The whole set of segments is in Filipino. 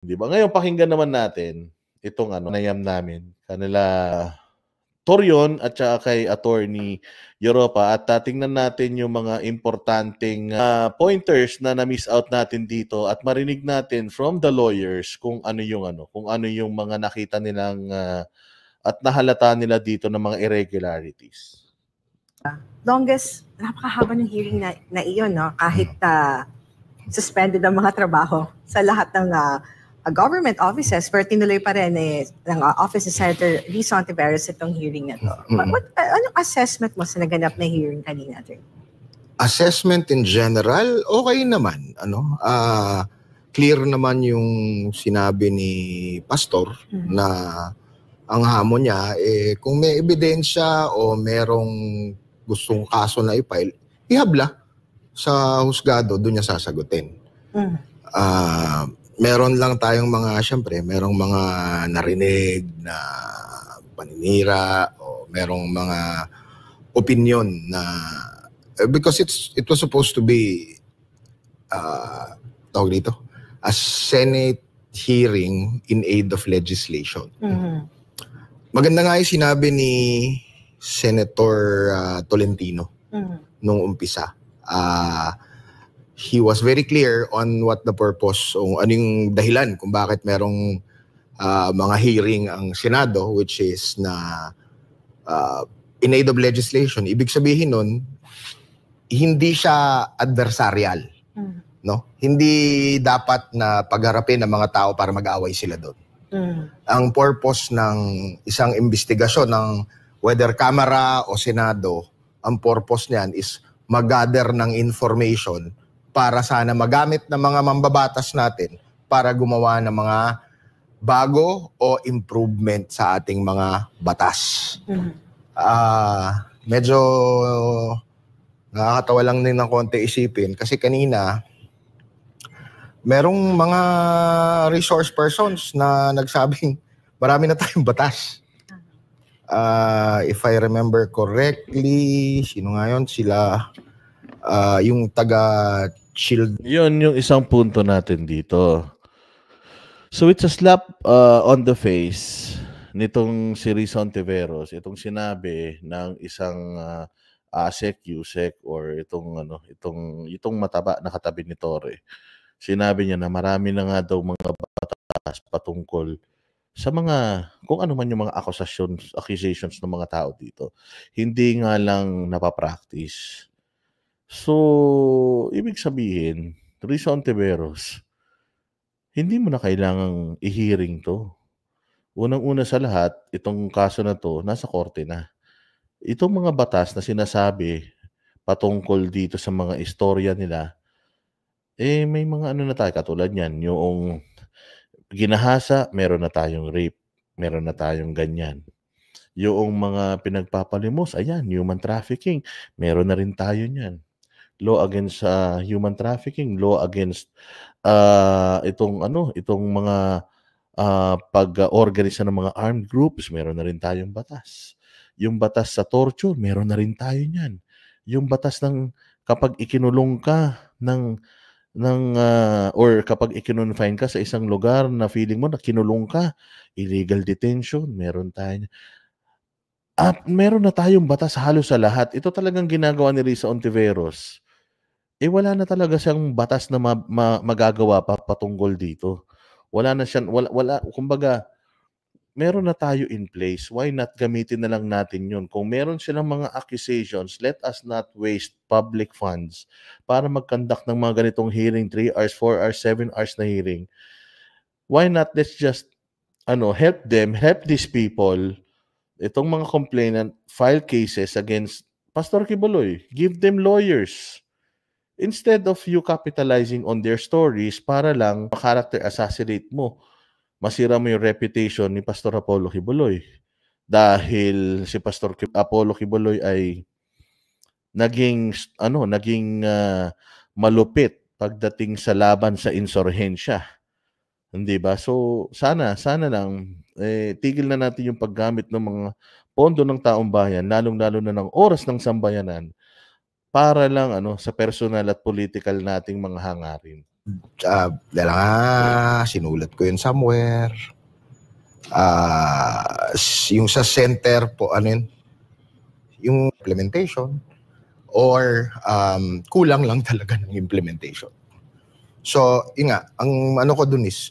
Di ba? Ngayon, pakinggan naman natin itong ano, nayam namin. Kanila Torion at saka kay Attorney Europa at uh, tingnan natin yung mga importanting uh, ah, pointers na na-miss out natin dito at marinig natin from the lawyers kung ano yung ano, kung ano yung mga nakita nilang uh, at nahalata nila dito ng mga irregularities. Longest, napakahaba ng hearing na, na iyon, no? kahit uh, suspended ang mga trabaho sa lahat ng uh, uh, government offices pero tinuloy pa rin eh, ng uh, office ni Senator Lee Santiveros itong hearing na to. Mm-hmm. What, what, uh, anong assessment mo sa naganap na hearing kanina, Atty. Assessment in general, okay naman. Ano? Uh, clear naman yung sinabi ni Pastor mm-hmm. na ang hamon niya, eh, kung may ebidensya o merong gustong kaso na i-file, ihabla sa husgado, doon niya sasagutin. Mm meron lang tayong mga, syempre, merong mga narinig na paninira o merong mga opinion na eh, because it's it was supposed to be uh, tawag dito a Senate hearing in aid of legislation. Mm-hmm. Maganda nga 'yung sinabi ni Senator uh, Tolentino mm-hmm. nung umpisa. Uh, he was very clear on what the purpose o ano yung dahilan kung bakit merong uh, mga hearing ang Senado which is na uh, in aid of legislation. Ibig sabihin nun, hindi siya adversarial. Mm. No? Hindi dapat na pagharapin ng mga tao para mag-away sila doon. Mm. Ang purpose ng isang investigasyon ng whether camera o Senado, ang purpose niyan is mag-gather ng information para sana magamit ng mga mambabatas natin para gumawa ng mga bago o improvement sa ating mga batas. Mm-hmm. Uh, medyo nakakatawa lang din ng konti isipin kasi kanina merong mga resource persons na nagsabing marami na tayong batas. Uh, if I remember correctly, sino nga yun? Sila, uh, yung taga shield. Yun yung isang punto natin dito. So it's a slap uh, on the face nitong si Rizon Tiveros, itong sinabi ng isang uh, ASEC, USEC or itong ano, itong itong mataba na katabi ni Torre. Sinabi niya na marami na nga daw mga batas patungkol sa mga kung ano man yung mga accusations accusations ng mga tao dito. Hindi nga lang napapractice So, ibig sabihin, Rizzo Antiveros, hindi mo na kailangang i-hearing to. Unang-una sa lahat, itong kaso na to, nasa korte na. Itong mga batas na sinasabi patungkol dito sa mga istorya nila, eh may mga ano na tayo katulad niyan, yung ginahasa, meron na tayong rape, meron na tayong ganyan. Yung mga pinagpapalimos, ayan, human trafficking, meron na rin tayo niyan law against uh, human trafficking, law against uh, itong ano, itong mga uh, pag-organisa ng mga armed groups, meron na rin tayong batas. Yung batas sa torture, meron na rin tayo niyan. Yung batas ng kapag ikinulong ka ng ng uh, or kapag ikinonfine ka sa isang lugar na feeling mo na kinulong ka, illegal detention, meron tayo. At meron na tayong batas halos sa lahat. Ito talagang ginagawa ni Risa Ontiveros eh wala na talaga siyang batas na ma- ma- magagawa pa patungkol dito. Wala na siyang, wala, wala, kumbaga, meron na tayo in place. Why not gamitin na lang natin yun? Kung meron silang mga accusations, let us not waste public funds para mag-conduct ng mga ganitong hearing, 3 hours, 4 hours, 7 hours na hearing. Why not let's just ano, help them, help these people, itong mga complainant, file cases against Pastor Kibuloy. Give them lawyers Instead of you capitalizing on their stories para lang character assassinate mo, masira mo yung reputation ni Pastor Apollo Kibuloy. Dahil si Pastor Apollo Kibuloy ay naging ano, naging uh, malupit pagdating sa laban sa insurhensya. Hindi ba? So sana sana lang eh, tigil na natin yung paggamit ng mga pondo ng taong bayan, lalong-lalo na ng oras ng sambayanan para lang ano sa personal at political nating mga hangarin. Uh, dala nga, sinulat ko yun somewhere. Uh, yung sa center po, ano yun? Yung implementation or um, kulang lang talaga ng implementation. So, yun nga, ang ano ko dun is,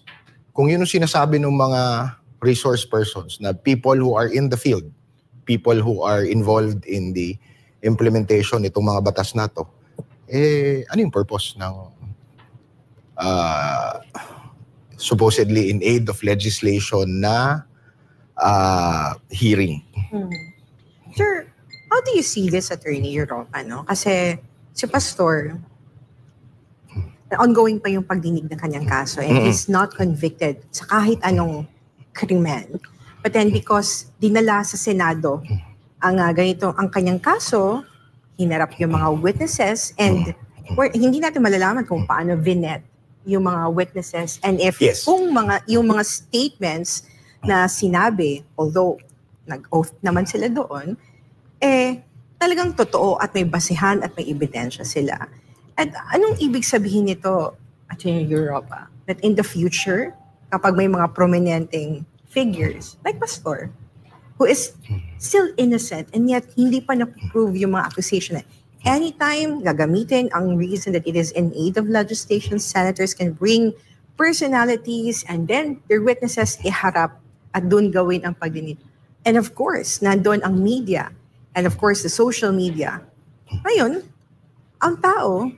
kung yun ang sinasabi ng mga resource persons na people who are in the field, people who are involved in the implementation nitong mga batas na to, eh, ano yung purpose ng uh, supposedly in aid of legislation na uh, hearing? Hmm. Sir, how do you see this, Attorney Europa? Ano? Kasi si Pastor, ongoing pa yung pagdinig ng kanyang kaso and is not convicted sa kahit anong krimen. But then because dinala sa Senado ang uh, ganito, ang kanyang kaso, hinarap yung mga witnesses and where, hindi natin malalaman kung paano vinet yung mga witnesses and if yes. kung mga yung mga statements na sinabi although nag-oath naman sila doon eh talagang totoo at may basihan at may ebidensya sila at anong ibig sabihin nito at in Europa that in the future kapag may mga prominenteng figures like pastor who is still innocent and yet hindi pa na-prove yung mga accusation. Anytime gagamitin ang reason that it is in aid of legislation, senators can bring personalities and then their witnesses iharap at doon gawin ang pagdinig. And of course, nandoon ang media and of course the social media. Ngayon, ang tao,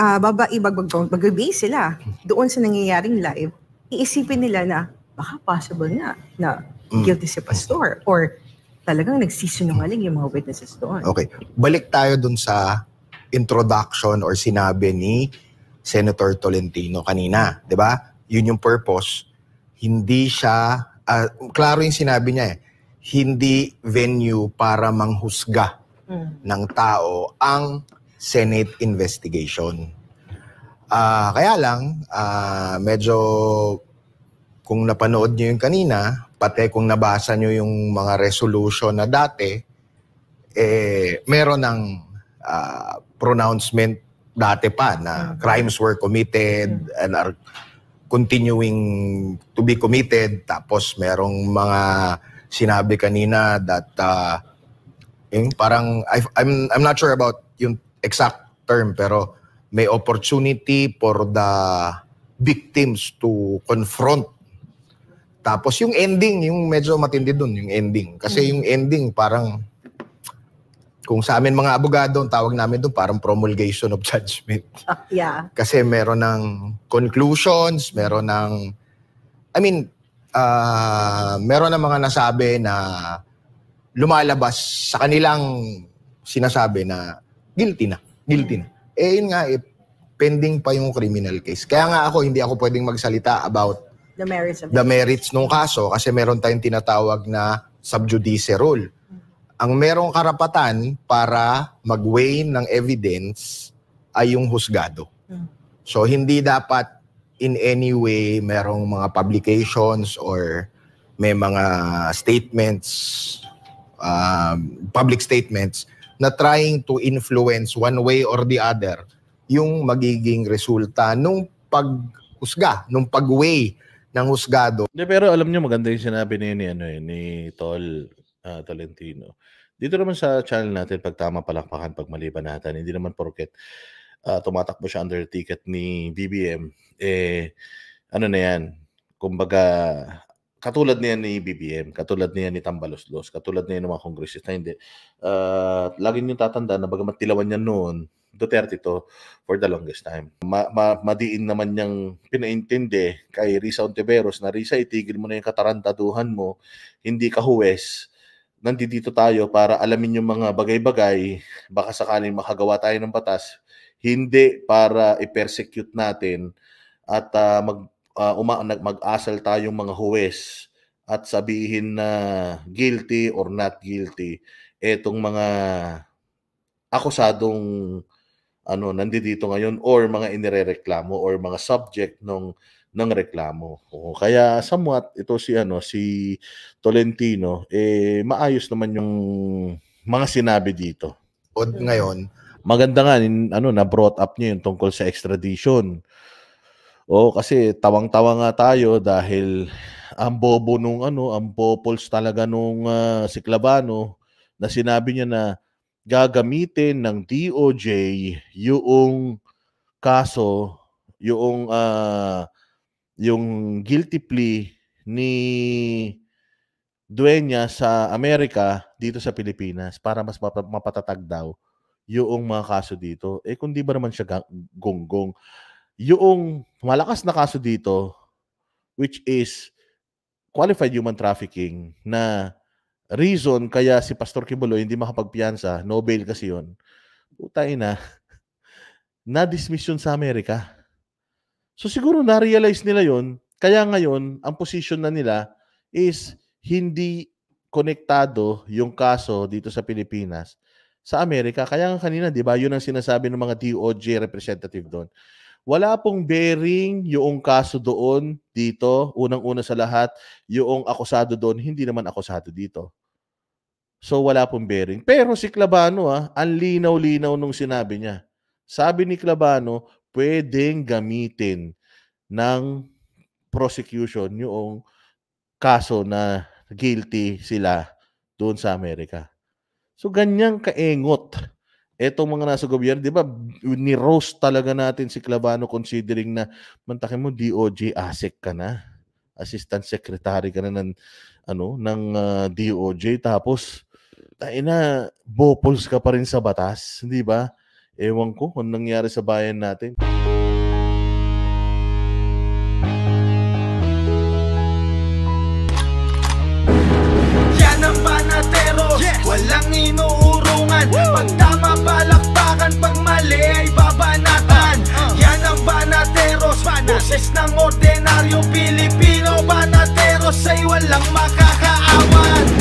uh, ah, babaibag, bagbagay sila doon sa nangyayaring live, iisipin nila na baka possible nga na mm. guilty si pastor or talagang nagsisinungaling yung mga witnesses doon. Okay. Balik tayo dun sa introduction or sinabi ni Senator Tolentino kanina, 'di ba? Yun yung purpose. Hindi siya uh, klaro yung sinabi niya eh. Hindi venue para manghusga mm. ng tao ang Senate investigation. Uh, kaya lang, uh, medyo kung napanood niyo yung kanina, pati kung nabasa niyo yung mga resolution na dati, eh, meron ng uh, pronouncement dati pa na crimes were committed and are continuing to be committed. Tapos merong mga sinabi kanina that uh, yung parang, I, I'm, I'm not sure about yung exact term, pero may opportunity for the victims to confront tapos yung ending, yung medyo matindi dun, yung ending. Kasi mm. yung ending parang kung sa amin mga abogado, ang tawag namin doon parang promulgation of judgment. Uh, yeah. Kasi meron ng conclusions, meron ng I mean, uh, meron ng mga nasabi na lumalabas sa kanilang sinasabi na guilty na, guilty mm. na. Eh yun nga, eh, pending pa yung criminal case. Kaya nga ako, hindi ako pwedeng magsalita about the merits of the, the merits ng kaso kasi meron tayong tinatawag na sub judice rule. Ang merong karapatan para mag-weigh ng evidence ay yung husgado. So hindi dapat in any way merong mga publications or may mga statements um, public statements na trying to influence one way or the other yung magiging resulta nung paghusga, nung pag-weigh ng husgado. Hindi, pero alam niyo maganda yung sinabi ni, ni, ano, eh, ni Tol uh, Tolentino. Dito naman sa channel natin, pag tama palakpakan, pag mali natin, hindi naman porket uh, tumatakbo siya under ticket ni BBM, eh, ano na yan, kumbaga, katulad niyan ni BBM, katulad niyan ni Tambaloslos, katulad niyan ng mga kongresista, hindi. Uh, lagi niyong tatanda na bagamat tilawan niya noon, Duterte to for the longest time. Ma, ma, madiin naman niyang pinaintindi kay Risa Ontiveros na Risa, itigil mo na yung katarantaduhan mo, hindi ka huwes, nandito tayo para alamin yung mga bagay-bagay, baka sakaling makagawa tayo ng batas, hindi para i-persecute natin at uh, mag uh, uma, mag-asal tayong mga huwes at sabihin na guilty or not guilty etong mga akusadong ano nandito ngayon or mga inirereklamo or mga subject ng ng reklamo. O, kaya somewhat ito si ano si Tolentino eh maayos naman yung mga sinabi dito. O ngayon, maganda nga ano na brought up niya yung tungkol sa extradition. O kasi tawang-tawa nga tayo dahil ang bobo nung ano, ang popols talaga nung uh, si Clavano na sinabi niya na gagamitin ng DOJ yung kaso, yung uh, yung guilty plea ni duenya sa Amerika dito sa Pilipinas para mas mapatatag daw yung mga kaso dito. Eh kung di ba naman siya gonggong. Yung malakas na kaso dito which is qualified human trafficking na reason kaya si Pastor Kibuloy hindi makapagpiyansa, no bail kasi yun, putay na, na dismission sa Amerika. So siguro na-realize nila yon Kaya ngayon, ang position na nila is hindi konektado yung kaso dito sa Pilipinas sa Amerika. Kaya nga kanina, di ba, yun ang sinasabi ng mga DOJ representative doon wala pong bearing yung kaso doon dito. Unang-una sa lahat, yung akusado doon, hindi naman akusado dito. So wala pong bearing. Pero si Clabano, ah, ang linaw-linaw nung sinabi niya. Sabi ni Clabano, pwedeng gamitin ng prosecution yung kaso na guilty sila doon sa Amerika. So ganyang kaingot etong mga nasa gobyerno, di ba, ni-roast talaga natin si Clavano considering na mantakin mo DOJ ASEC ka na. Assistant Secretary ka na ng, ano, ng uh, ah, DOJ. Tapos, tayo na, bopols ka pa rin sa batas. Di ba? Ewan ko kung nangyari sa bayan natin. Yan ang panatero, yes! walang inuulit tulungan Pag tama palakpakan, pag mali ay babanatan ah. Yan ang banateros, boses ng ordinaryong Pilipino Banateros ay walang makakaawan